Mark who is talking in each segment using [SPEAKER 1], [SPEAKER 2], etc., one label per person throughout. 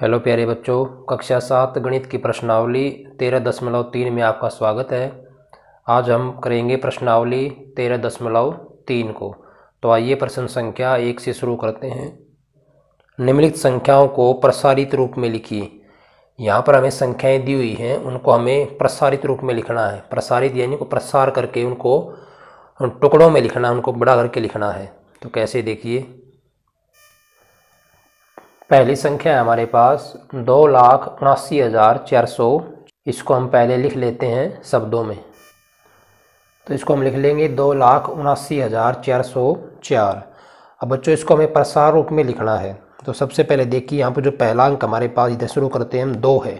[SPEAKER 1] hello प्यारे बच्चों कक्षा सात गणित की प्रश्नावली तेरह दशमलव तीन में आपका स्वागत है आज हम करेंगे प्रश्नावली तेरह दशमलव तीन को तो आइए प्रश्न संख्या एक से शुरू करते हैं निम्नलिखित संख्याओं को प्रसारित रूप में लिखिए यहाँ पर हमें संख्याएं दी हुई हैं उनको हमें प्रसारित रूप में लिखना है प्रसारित यानी को प्रसार करके उनको टुकड़ों में लिखना है उनको बड़ा करके लिखना है तो कैसे देखिए पहली संख्या है हमारे पास दो लाख उनासी हज़ार चार सौ इसको हम पहले लिख लेते हैं शब्दों में तो इसको हम लिख लेंगे दो लाख उनासी हज़ार चार सौ चार अब बच्चों इसको हमें प्रसार रूप में लिखना है तो सबसे पहले देखिए यहाँ पर जो पहला अंक हमारे पास इधर शुरू करते हैं हम दो है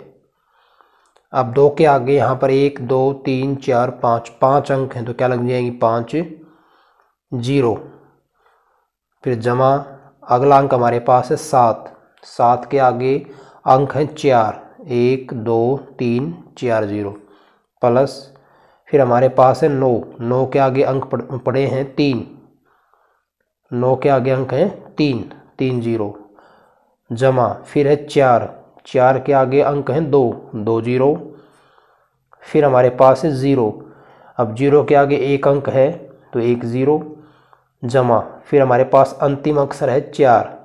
[SPEAKER 1] अब दो के आगे यहाँ पर एक दो तीन चार पाँच पाँच अंक हैं तो क्या लग जाएंगे पाँच जीरो फिर जमा अगला अंक हमारे पास है सात सात के आगे अंक हैं चार एक दो तीन चार जीरो प्लस फिर हमारे पास है नौ नौ के आगे अंक पड़े हैं तीन नौ के आगे अंक हैं तीन तीन जीरो जमा फिर है चार चार के आगे अंक हैं दो दो जीरो फिर हमारे पास है ज़ीरो अब जीरो के आगे एक अंक है तो एक ज़ीरो जमा फिर हमारे पास अंतिम अक्षर है चार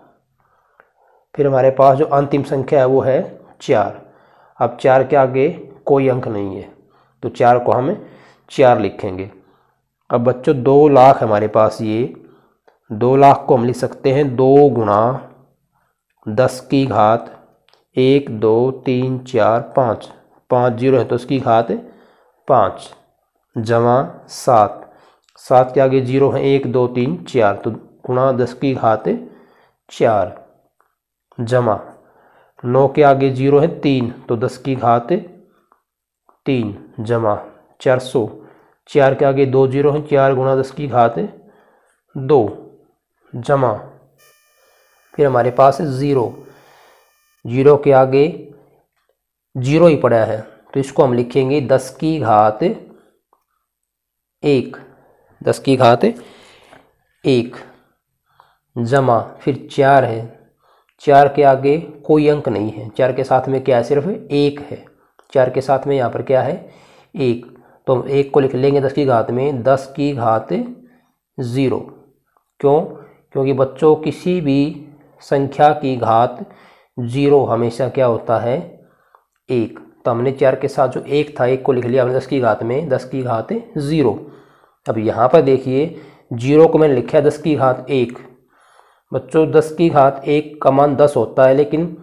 [SPEAKER 1] फिर हमारे पास जो अंतिम संख्या है वो है चार अब चार के आगे कोई अंक नहीं है तो चार को हम चार लिखेंगे अब बच्चों दो लाख हमारे पास ये दो लाख को हम लिख सकते हैं दो गुणा दस की घात एक दो तीन चार पाँच पाँच जीरो है तो उसकी घात पाँच जमा सात सात के आगे जीरो है एक दो तीन चार तो गुणा दस की घात चार जमा नौ के आगे जीरो है तीन तो दस की घात तीन जमा चार सौ चार के आगे दो जीरो है चार गुणा दस की घात दो जमा फिर हमारे पास ज़ीरो जीरो के आगे जीरो ही पड़ा है तो इसको हम लिखेंगे दस की घात एक दस की घात एक जमा फिर चार है चार के आगे कोई अंक नहीं है चार के साथ में क्या है सिर्फ एक है चार के साथ में यहाँ पर क्या है एक तो हम एक को लिख लेंगे दस की घात में दस की घात ज़ीरो क्यों क्योंकि बच्चों किसी भी संख्या की घात ज़ीरो हमेशा क्या होता है एक तो हमने चार के साथ जो एक था एक को लिख लिया हमने दस की घात में दस की घात ज़ीरो अब यहाँ पर देखिए जीरो को मैंने लिखा है दस की घात एक बच्चों दस की घात एक का मान दस होता है लेकिन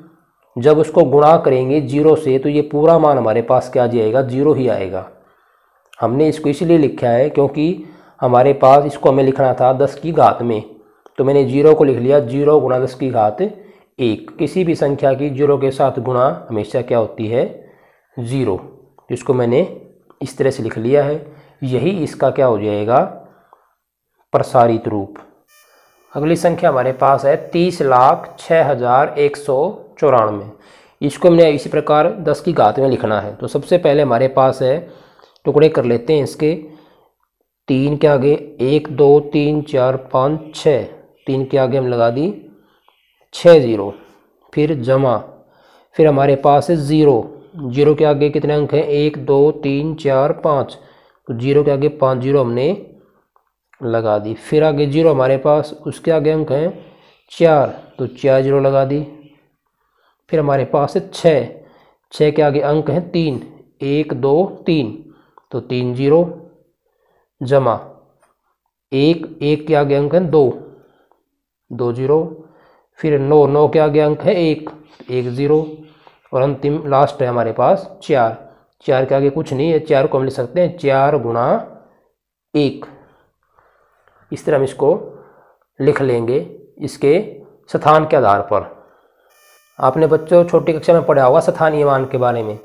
[SPEAKER 1] जब उसको गुणा करेंगे जीरो से तो ये पूरा मान हमारे पास क्या जाएगा जीरो ही आएगा हमने इसको इसलिए लिखा है क्योंकि हमारे पास इसको हमें लिखना था दस की घात में तो मैंने जीरो को लिख लिया जीरो गुणा दस की घात एक किसी भी संख्या की जीरो के साथ गुणा हमेशा क्या होती है ज़ीरो इसको मैंने इस तरह से लिख लिया है यही इसका क्या हो जाएगा प्रसारित रूप अगली संख्या हमारे पास है तीस लाख छः हज़ार एक सौ चौरानवे इसको हमने इसी प्रकार दस की घात में लिखना है तो सबसे पहले हमारे पास है टुकड़े कर लेते हैं इसके तीन के आगे एक दो तीन चार पाँच छः तीन के आगे हम लगा दी छः ज़ीरो फिर जमा फिर हमारे पास है ज़ीरो जीरो के आगे कितने अंक हैं एक दो तीन चार पाँच तो जीरो के आगे पाँच जीरो हमने लगा दी फिर आगे जीरो हमारे पास उसके आगे अंक हैं चार तो चार जीरो लगा दी फिर हमारे पास है छः छः के आगे अंक हैं तीन एक दो तीन तो तीन जीरो जमा एक एक के आगे अंक हैं दो दो जीरो फिर नौ नौ के आगे अंक है एक एक ज़ीरो और अंतिम लास्ट है हमारे पास चार चार के आगे कुछ नहीं है चार को हम लिख सकते हैं चार गुणा एक इस तरह हम इसको लिख लेंगे इसके स्थान के आधार पर आपने बच्चों छोटी कक्षा में पढ़ा होगा स्थानीय मान के बारे में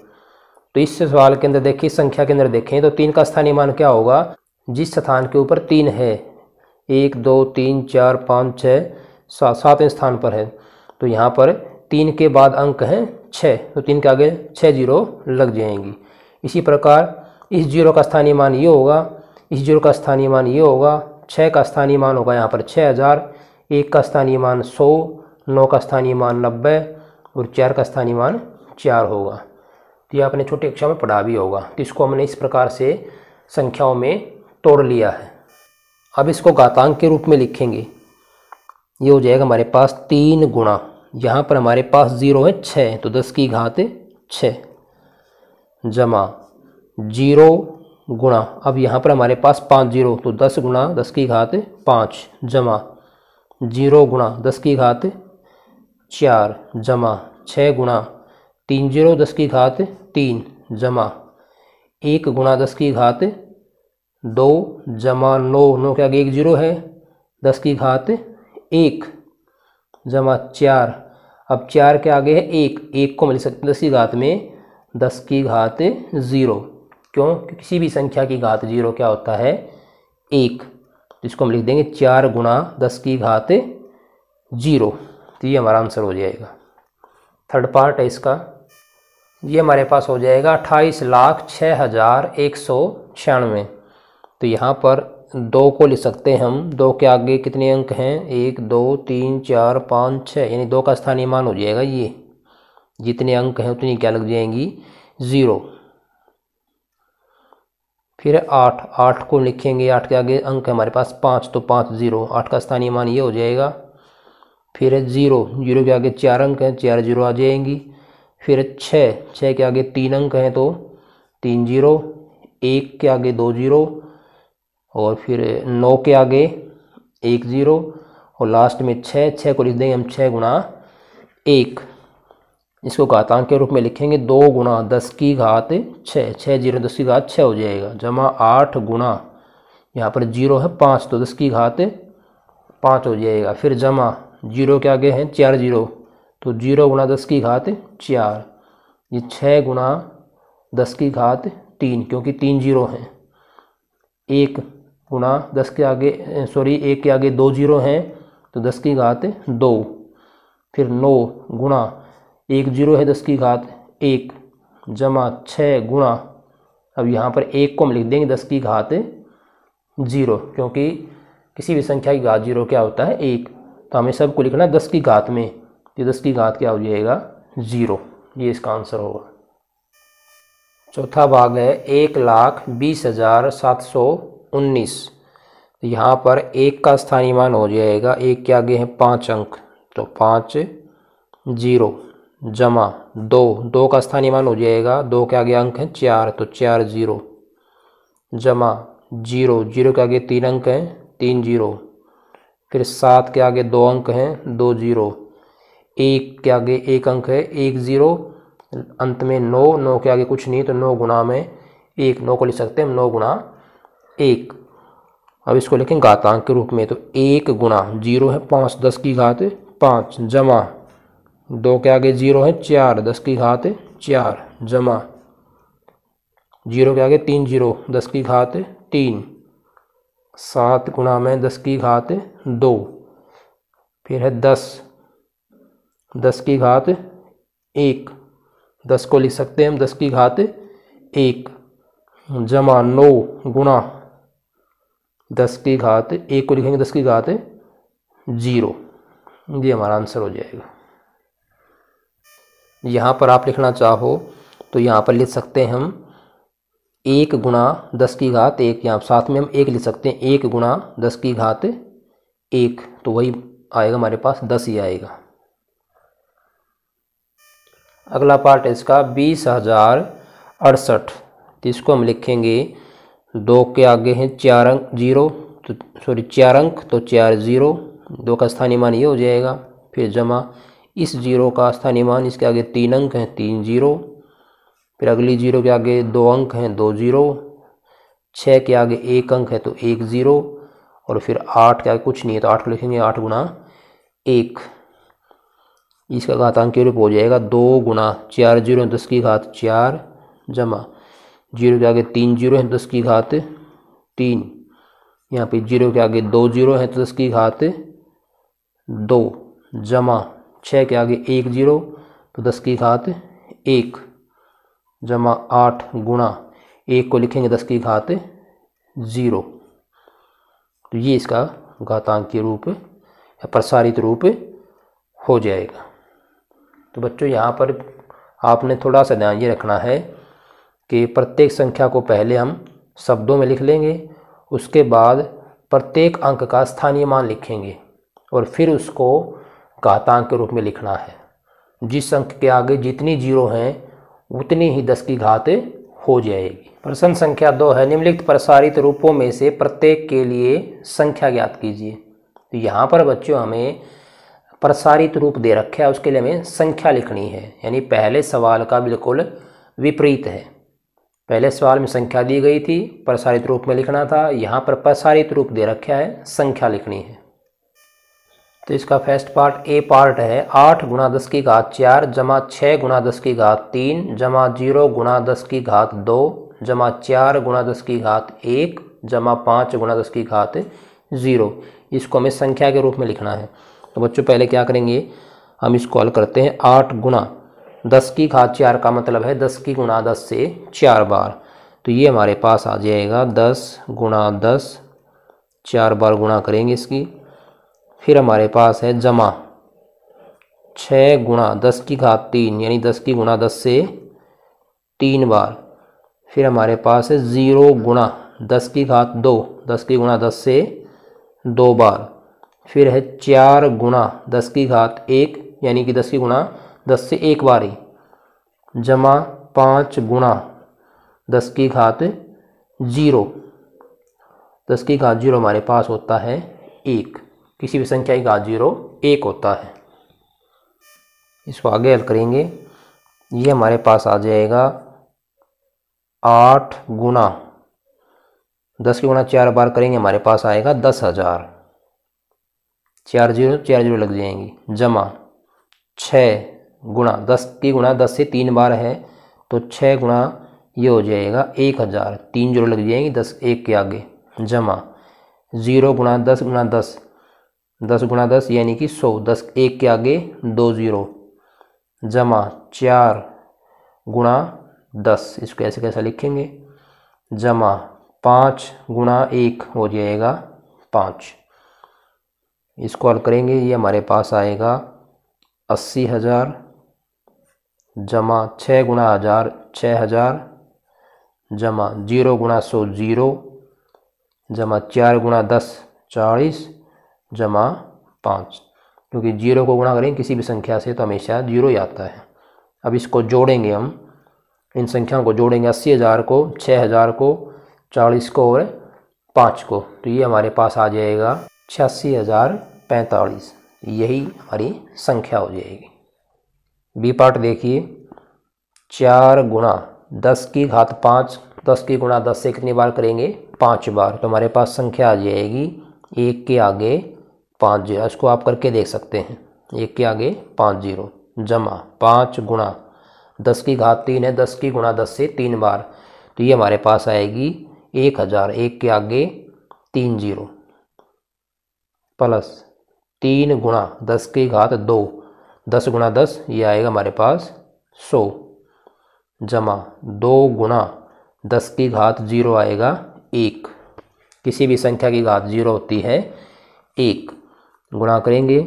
[SPEAKER 1] तो इस सवाल के अंदर देखिए संख्या के अंदर देखें तो तीन का स्थानीय मान क्या होगा जिस स्थान के ऊपर तीन है एक दो तीन चार पाँच छः सात सातवें स्थान पर है तो यहाँ पर तीन के बाद अंक हैं छः तो तीन के आगे छः जीरो लग जाएंगी इसी प्रकार इस जीरो का स्थानीय मान ये होगा इस जीरो का स्थानीय मान ये होगा छः का स्थानीय मान होगा यहाँ पर छः हज़ार एक का स्थानीय मान सौ नौ का स्थानीय मान नब्बे और चार का स्थानीय मान चार होगा तो ये आपने छोटी कक्षा में पढ़ा भी होगा तो इसको हमने इस प्रकार से संख्याओं में तोड़ लिया है अब इसको घातांक के रूप में लिखेंगे ये हो जाएगा हमारे पास तीन गुणा यहाँ पर हमारे पास जीरो है छः तो दस की घात छः जमा जीरो गुणा अब यहाँ पर हमारे पास पाँच जीरो तो दस गुणा दस की घात पाँच जमा जीरो गुणा दस की घात चार जमा छः गुणा तीन जीरो दस की घात तीन जमा एक गुणा दस की घात दो जमा नौ नौ के आगे एक जीरो है दस की घात एक जमा चार अब चार के आगे है एक एक को मिल सकते दस की घात में दस की घात ज़ीरो क्यों किसी भी संख्या की घात ज़ीरो क्या होता है एक जिसको तो हम लिख देंगे चार गुणा दस की घात जीरो तो ये हमारा आंसर हो जाएगा थर्ड पार्ट है इसका ये हमारे पास हो जाएगा अट्ठाईस लाख छः हज़ार एक सौ छियानवे तो यहाँ पर दो को लिख सकते हैं हम दो के आगे कितने अंक हैं एक दो तीन चार पाँच छः यानी दो का स्थानीय मान हो जाएगा ये जितने अंक हैं उतनी क्या लग जाएंगी ज़ीरो फिर आठ आठ को लिखेंगे आठ के आगे अंक है हमारे पास पाँच तो पाँच ज़ीरो आठ का स्थानीय मान ये हो जाएगा फिर ज़ीरो जीरो के आगे चार अंक हैं चार जीरो आ जाएंगी फिर छः छः के आगे तीन अंक हैं तो तीन जीरो एक के आगे दो जीरो और फिर नौ के आगे एक जीरो और लास्ट में छः छः को लिख देंगे हम छः गुणा एक इसको घातांक के रूप में लिखेंगे दो गुणा दस की घात छः छः जीरो दस की घात छः हो जाएगा जमा आठ गुणा यहाँ पर जीरो है पाँच तो दस की घात पाँच हो जाएगा फिर जमा जीरो के आगे हैं चार जीरो तो जीरो गुणा दस की घात चार ये छः गुणा दस की घात तीन क्योंकि तीन जीरो हैं एक गुणा दस के आगे सॉरी एक के आगे दो जीरो हैं तो दस की घात दो फिर नौ गुणा एक जीरो है दस की घात एक जमा छः गुणा अब यहाँ पर एक को हम लिख देंगे दस की घात जीरो क्योंकि किसी भी संख्या की घात जीरो क्या होता है एक तो हमें सबको लिखना है दस की घात में ये दस की घात क्या हो जाएगा जीरो ये इसका आंसर होगा चौथा भाग है एक लाख बीस हज़ार सात सौ उन्नीस तो यहाँ पर एक का स्थानीय मान हो जाएगा एक के आगे है पाँच अंक तो पाँच जीरो जमा दो दो का स्थानीय मान हो जाएगा दो के आगे अंक हैं चार तो चार जीरो जमा जीरो जीरो के आगे तीन अंक हैं तीन जीरो फिर सात के आगे दो अंक हैं दो जीरो एक के आगे एक अंक है एक जीरो अंत में नौ नौ के आगे कुछ नहीं तो नौ गुणा में एक नौ को लिख सकते हैं नौ गुणा एक अब इसको लिखें घातांक के रूप में तो एक गुणा जीरो है पाँच दस की घात पाँच जमा दो के आगे जीरो है चार दस की घात चार जमा जीरो के आगे तीन जीरो दस की घात तीन सात गुणा में दस की घात दो फिर है दस दस की घात एक दस को लिख सकते हैं हम दस की घात एक जमा नौ गुणा दस की घात एक को लिखेंगे दस की घात जीरो ये हमारा आंसर हो जाएगा यहाँ पर आप लिखना चाहो तो यहाँ पर लिख सकते हैं हम एक गुणा दस की घात एक यहाँ साथ में हम एक लिख सकते हैं एक गुणा दस की घात एक तो वही आएगा हमारे पास दस ही आएगा अगला पार्ट है इसका बीस हजार अड़सठ तो इसको हम लिखेंगे दो के आगे हैं चार अंक जीरो तो सॉरी चार अंक तो चार जीरो दो का स्थानीय मान ये हो जाएगा फिर जमा इस जीरो का स्थानीय मान इसके आगे तीन अंक हैं तीन जीरो फिर अगली जीरो के आगे दो अंक हैं दो जीरो छः के आगे एक अंक है तो एक ज़ीरो और फिर आठ के आगे कुछ नहीं है तो आठ को लिखेंगे आठ गुना एक इसका घातांक के रूप हो जाएगा दो गुना चार जीरो दस की घात चार जमा जीरो के आगे तीन जीरो हैं दस की घात तीन यहाँ पे जीरो के आगे दो जीरो हैं तो दस की घात दो जमा छः के आगे एक जीरो तो दस की घात एक जमा आठ गुणा एक को लिखेंगे दस की घात जीरो तो ये इसका घातांकीय रूप या प्रसारित रूप हो जाएगा तो बच्चों यहाँ पर आपने थोड़ा सा ध्यान ये रखना है कि प्रत्येक संख्या को पहले हम शब्दों में लिख लेंगे उसके बाद प्रत्येक अंक का स्थानीय मान लिखेंगे और फिर उसको घातांक के रूप में लिखना है जिस अंक के आगे जितनी जीरो हैं उतनी ही दस की घात हो जाएगी प्रश्न संख्या दो है निम्नलिखित प्रसारित रूपों में से प्रत्येक के लिए संख्या ज्ञात कीजिए तो यहाँ पर बच्चों हमें प्रसारित रूप दे रखे है उसके लिए हमें संख्या लिखनी है यानी पहले सवाल का बिल्कुल विपरीत है पहले सवाल में संख्या दी गई थी प्रसारित रूप में लिखना था यहाँ पर प्रसारित रूप दे रखा है संख्या लिखनी है तो इसका फर्स्ट पार्ट ए पार्ट है आठ गुणा दस की घात चार जमा छः गुणा दस की घात तीन जमा जीरो गुणा दस की घात दो जमा चार गुणा दस की घात एक जमा पाँच गुणा दस की घात ज़ीरो इसको हमें संख्या के रूप में लिखना है तो बच्चों पहले क्या करेंगे हम इसको हल करते हैं आठ गुणा दस की घात चार का मतलब है दस की गुणा दस से चार बार तो ये हमारे पास आ जाएगा दस गुणा दस चार बार गुणा करेंगे इसकी फिर हमारे पास है जमा छः गुणा दस की घात तीन यानी दस की गुणा दस से तीन बार फिर हमारे पास है ज़ीरो गुणा दस की घात दो दस की गुणा दस से दो बार फिर है चार गुणा दस की घात एक यानी कि दस की गुणा दस से एक बार ही जमा पाँच गुणा दस की घात जीरो दस की घात जीरो हमारे पास होता है एक किसी भी संख्या का जीरो एक होता है इसको आगे हल करेंगे ये हमारे पास आ जाएगा आठ गुना दस के गुना चार बार करेंगे हमारे पास आएगा दस हज़ार चार जीरो चार जीरो लग जाएंगी जमा छः गुणा दस की गुणा दस से तीन बार है तो छः गुणा ये हो जाएगा एक हज़ार तीन जीरो लग जाएंगी दस एक के आगे जमा ज़ीरो गुणा दस गुणा दस दस गुणा दस यानी कि सौ दस एक के आगे दो ज़ीरो जमा चार गुणा दस इसको ऐसे कैसा लिखेंगे जमा पाँच गुणा एक हो जाएगा पाँच इसको हल करेंगे ये हमारे पास आएगा अस्सी हज़ार जमा छः गुणा हज़ार छः हज़ार जमा जीरो गुणा सौ ज़ीरो जमा चार गुणा दस चालीस जमा पाँच क्योंकि जीरो को गुणा करें किसी भी संख्या से तो हमेशा जीरो ही आता है अब इसको जोड़ेंगे हम इन संख्याओं को जोड़ेंगे अस्सी हज़ार को छः हज़ार को चालीस को और पाँच को तो ये हमारे पास आ जाएगा छियासी हज़ार पैंतालीस यही हमारी संख्या हो जाएगी बी पार्ट देखिए चार गुणा दस की घात पाँच दस की गुणा दस से कितनी बार करेंगे पाँच बार तो हमारे पास संख्या आ जाएगी एक के आगे पाँच जीरो इसको आप करके देख सकते हैं एक के आगे पाँच जीरो जमा पाँच गुणा दस की घात तीन है दस की गुणा दस से तीन बार तो ये हमारे पास आएगी एक हज़ार एक के आगे तीन जीरो प्लस तीन गुणा दस की घात दो दस गुणा दस ये आएगा हमारे पास सौ जमा दो गुणा दस की घात जीरो आएगा एक किसी भी संख्या की घात जीरो होती है एक गुणा करेंगे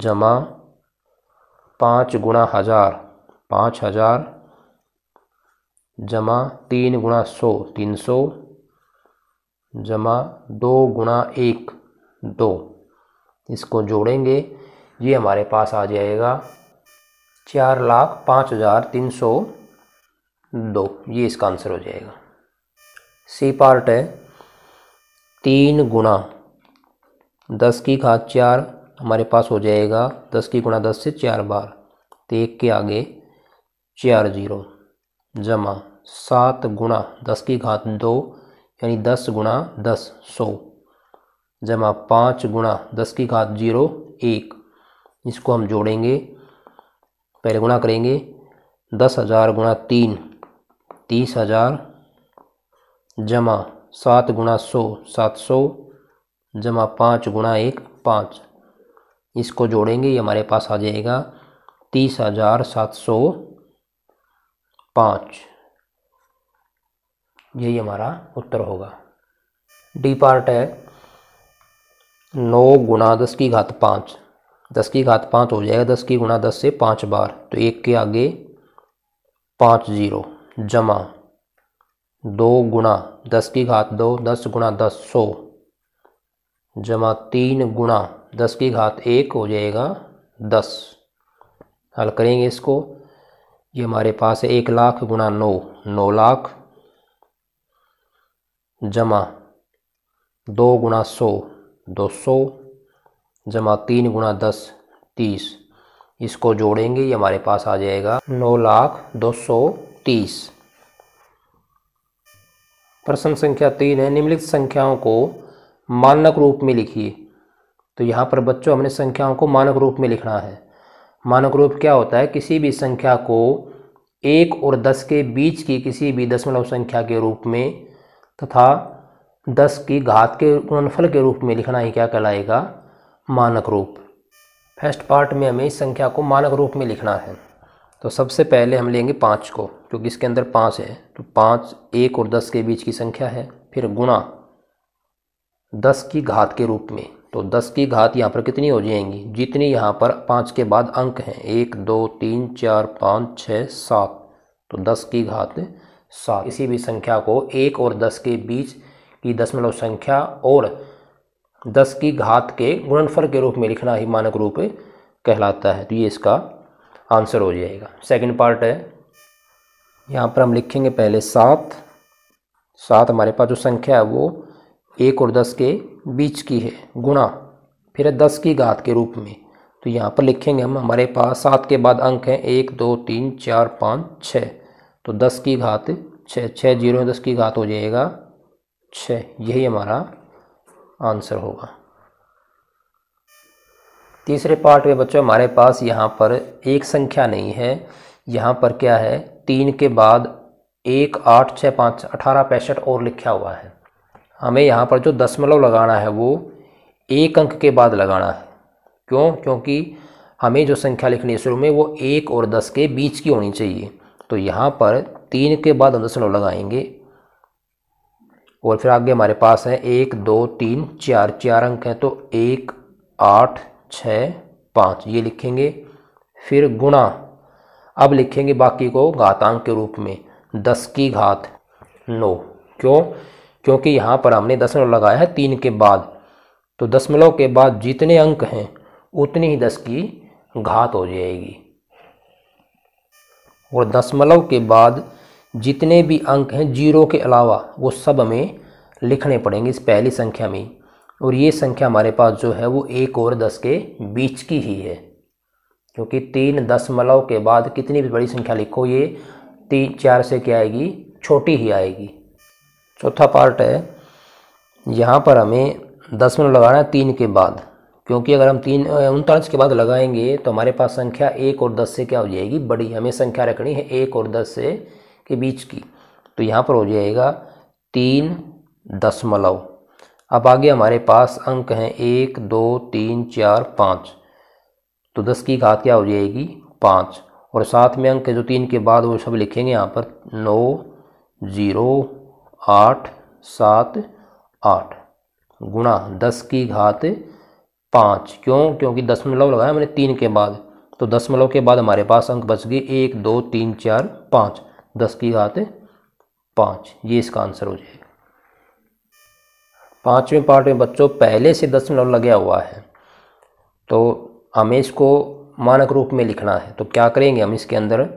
[SPEAKER 1] जमा पाँच गुणा हजार पाँच हजार जमा तीन गुणा सौ तीन सौ जमा दो गुणा एक दो इसको जोड़ेंगे ये हमारे पास आ जाएगा चार लाख पाँच हज़ार तीन सौ दो ये इसका आंसर हो जाएगा सी पार्ट है तीन गुणा दस की घात चार हमारे पास हो जाएगा दस की गुणा दस से चार बार तो एक के आगे चार जीरो जमा सात गुणा दस की घात दो यानी दस गुणा दस सौ जमा पाँच गुणा दस की घात जीरो एक इसको हम जोड़ेंगे पहले गुणा करेंगे दस हज़ार गुणा तीन तीस हज़ार जमा सात गुणा सौ सात सौ जमा पाँच गुणा एक पाँच इसको जोड़ेंगे ये हमारे पास आ जाएगा तीस हजार सात सौ पाँच यही हमारा उत्तर होगा डी पार्ट है नौ गुणा दस की घात पाँच दस की घात पाँच हो जाएगा दस की गुणा दस से पाँच बार तो एक के आगे पाँच जीरो जमा दो गुणा दस की घात दो दस गुणा दस सौ जमा तीन गुणा दस की घात एक हो जाएगा दस हल करेंगे इसको ये हमारे पास है एक लाख गुणा नौ नौ लाख जमा दो गुणा सौ दो सौ जमा तीन गुणा दस तीस इसको जोड़ेंगे ये हमारे पास आ जाएगा नौ लाख दो सौ तीस प्रश्न संख्या तीन है निम्नलिखित संख्याओं को मानक रूप में लिखिए तो यहाँ पर बच्चों हमने संख्याओं को मानक रूप में लिखना है मानक रूप क्या होता है किसी भी संख्या को एक और दस के बीच की किसी भी दशमलव संख्या के रूप में तथा दस की घात के गुणनफल के रूप में लिखना ही क्या कहलाएगा मानक रूप फर्स्ट पार्ट में हमें इस संख्या को मानक रूप में लिखना है तो सबसे पहले हम लेंगे पाँच को क्योंकि इसके अंदर पाँच है तो पाँच एक और दस के बीच की संख्या है फिर गुणा दस की घात के रूप में तो दस की घात यहाँ पर कितनी हो जाएंगी जितनी यहाँ पर पाँच के बाद अंक हैं एक दो तीन चार पाँच छः सात तो दस की घात सात इसी भी संख्या को एक और दस के बीच की दशमलव संख्या और दस की घात के गुणनफल के रूप में लिखना ही मानक रूप कहलाता है तो ये इसका आंसर हो जाएगा सेकंड पार्ट है यहाँ पर हम लिखेंगे पहले सात सात हमारे पास जो संख्या है वो एक और दस के बीच की है गुणा फिर है दस की घात के रूप में तो यहाँ पर लिखेंगे हम हमारे पास सात के बाद अंक हैं एक दो तीन चार पाँच छः तो दस की घात छः छः जीरो दस की घात हो जाएगा छः यही हमारा आंसर होगा तीसरे पार्ट में बच्चों हमारे पास यहाँ पर एक संख्या नहीं है यहाँ पर क्या है तीन के बाद एक आठ छः पाँच अठारह पैंसठ और लिखा हुआ है हमें यहाँ पर जो दशमलव लगाना है वो एक अंक के बाद लगाना है क्यों क्योंकि हमें जो संख्या लिखनी है शुरू में वो एक और दस के बीच की होनी चाहिए तो यहाँ पर तीन के बाद हम दशमलव लगाएंगे और फिर आगे हमारे पास है एक दो तीन चार चार अंक हैं तो एक आठ छः पाँच ये लिखेंगे फिर गुणा अब लिखेंगे बाकी को घातांक के रूप में दस की घात नौ क्यों क्योंकि यहाँ पर हमने दशमलव लगाया है तीन के बाद तो दशमलव के बाद जितने अंक हैं उतनी ही दस की घात हो जाएगी और दशमलव के बाद जितने भी अंक हैं जीरो के अलावा वो सब हमें लिखने पड़ेंगे इस पहली संख्या में और ये संख्या हमारे पास जो है वो एक और दस के बीच की ही है क्योंकि तीन दशमलव के बाद कितनी भी बड़ी संख्या लिखो ये तीन चार से क्या आएगी छोटी ही आएगी चौथा पार्ट है यहाँ पर हमें दस मिनट लगाना है तीन के बाद क्योंकि अगर हम तीन उनतालीस के बाद लगाएंगे तो हमारे पास संख्या एक और दस से क्या हो जाएगी बड़ी हमें संख्या रखनी है एक और दस से के बीच की तो यहाँ पर हो जाएगा तीन दशमलव अब आगे हमारे पास अंक हैं एक दो तीन चार पाँच तो दस की घात क्या हो जाएगी पाँच और साथ में अंक जो तीन के बाद वो सब लिखेंगे यहाँ पर नौ ज़ीरो आठ सात आठ गुणा दस की घात पाँच क्यों क्योंकि दशमलव लगाया मैंने तीन के बाद तो दशमलव के बाद हमारे पास अंक बच गए एक दो तीन चार पाँच दस की घात पाँच ये इसका आंसर हो जाएगा पाँचवें पार्ट में बच्चों पहले से दशमलव लगा हुआ है तो हमें इसको मानक रूप में लिखना है तो क्या करेंगे हम इसके अंदर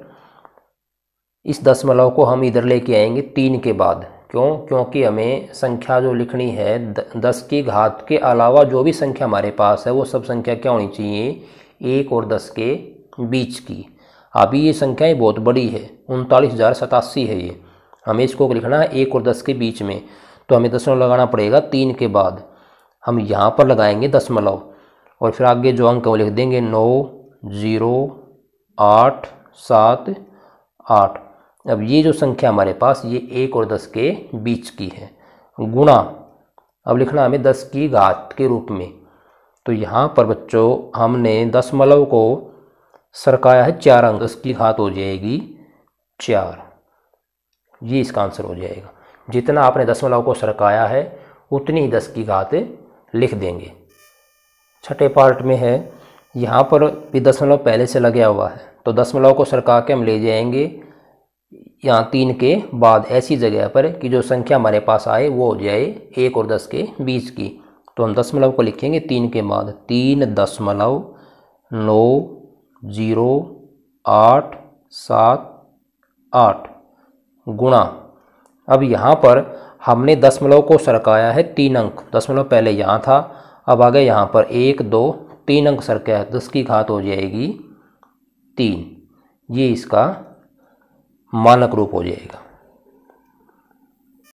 [SPEAKER 1] इस दशमलव को हम इधर लेके आएंगे तीन के बाद क्यों क्योंकि हमें संख्या जो लिखनी है दस की घात के अलावा जो भी संख्या हमारे पास है वो सब संख्या क्या होनी चाहिए एक और दस के बीच की अभी ये संख्याएँ बहुत बड़ी है उनतालीस हज़ार सतासी है ये हमें इसको लिखना है एक और दस के बीच में तो हमें दसमलव लगाना पड़ेगा तीन के बाद हम यहाँ पर लगाएंगे दसमलव और फिर आगे जो अंक है वो लिख देंगे नौ ज़ीरो आठ सात आठ अब ये जो संख्या हमारे पास ये एक और दस के बीच की है गुणा अब लिखना हमें दस की घात के रूप में तो यहाँ पर बच्चों हमने दशमलव को सरकाया है चार अंक दस की घात हो जाएगी चार ये इसका आंसर हो जाएगा जितना आपने दशमलव को सरकाया है उतनी ही दस की घात लिख देंगे छठे पार्ट में है यहाँ पर भी दशमलव पहले से लगे हुआ है तो दशमलव को सरका के हम ले जाएंगे यहाँ तीन के बाद ऐसी जगह पर कि जो संख्या हमारे पास आए वो हो जाए एक और दस के बीच की तो हम दशमलव को लिखेंगे तीन के बाद तीन दशमलव नौ जीरो आठ सात आठ गुणा अब यहाँ पर हमने दशमलव को सरकाया है तीन अंक दशमलव पहले यहाँ था अब आ गए यहाँ पर एक दो तीन अंक सरकाया दस की घात हो जाएगी तीन ये इसका मानक रूप हो जाएगा